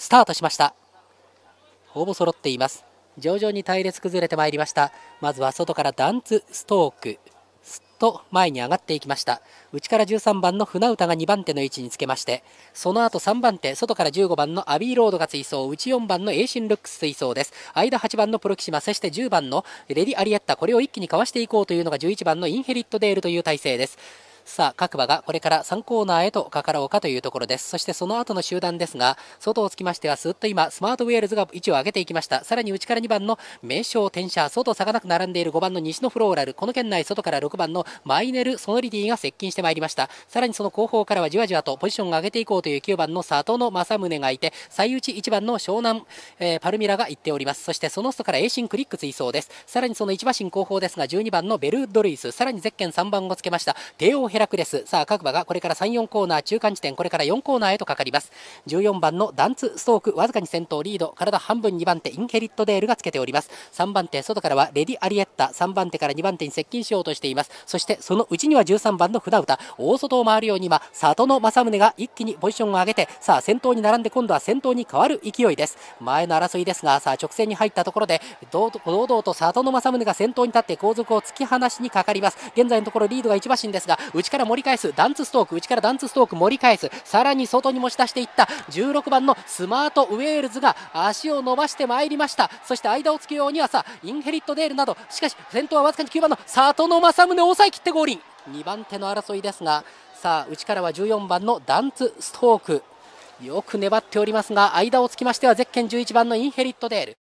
スタートしましたほぼ揃っています徐々に隊列崩れてまいりましたまずは外からダンツストークすっと前に上がっていきました内から13番の船歌が2番手の位置につけましてその後3番手外から15番のアビーロードが追走内4番のエイシンルックス追走です間8番のプロキシマそして10番のレディ・アリエッタこれを一気にかわしていこうというのが11番のインヘリットデールという体制ですさあ各馬がこれから3コーナーへとかかろうかというところですそしてその後の集団ですが外をつきましてはすっと今スマートウェールズが位置を上げていきましたさらに内から2番の名称転写、外差がなく並んでいる5番の西のフローラルこの圏内外から6番のマイネル・ソノリティが接近してまいりましたさらにその後方からはじわじわとポジションを上げていこうという9番の里野正宗がいて最内1番の湘南、えー、パルミラが行っておりますそしてその外からエーシンクリック追走ですさらにその1馬身後方ですが12番のベル・ドルイスさらにゼッケン3番をつけました帝王ヘラクレスさあ各馬がこれから3、4コーナー中間地点これから4コーナーへとかかります14番のダンツストークわずかに先頭リード体半分2番手インヘリットデールがつけております3番手外からはレディアリエッタ3番手から2番手に接近しようとしていますそしてそのうちには13番の船歌大外を回るように今里の正宗が一気にポジションを上げてさあ先頭に並んで今度は先頭に変わる勢いです前の争いですがさあ直線に入ったところで堂々と里の正宗が先頭に立って後続を突き放しにかかります現在のところリードが1馬身ですが内内から盛り返すダンツストーク内からダンツストーク盛り返すさらに外に持ち出していった16番のスマートウェールズが足を伸ばしてまいりましたそして間をつくようにはさインヘリットデールなどしかし先頭はわずかに9番の里野正宗を抑え切ってゴーン2番手の争いですがさあ内からは14番のダンツストークよく粘っておりますが間をつきましてはゼッケン11番のインヘリットデール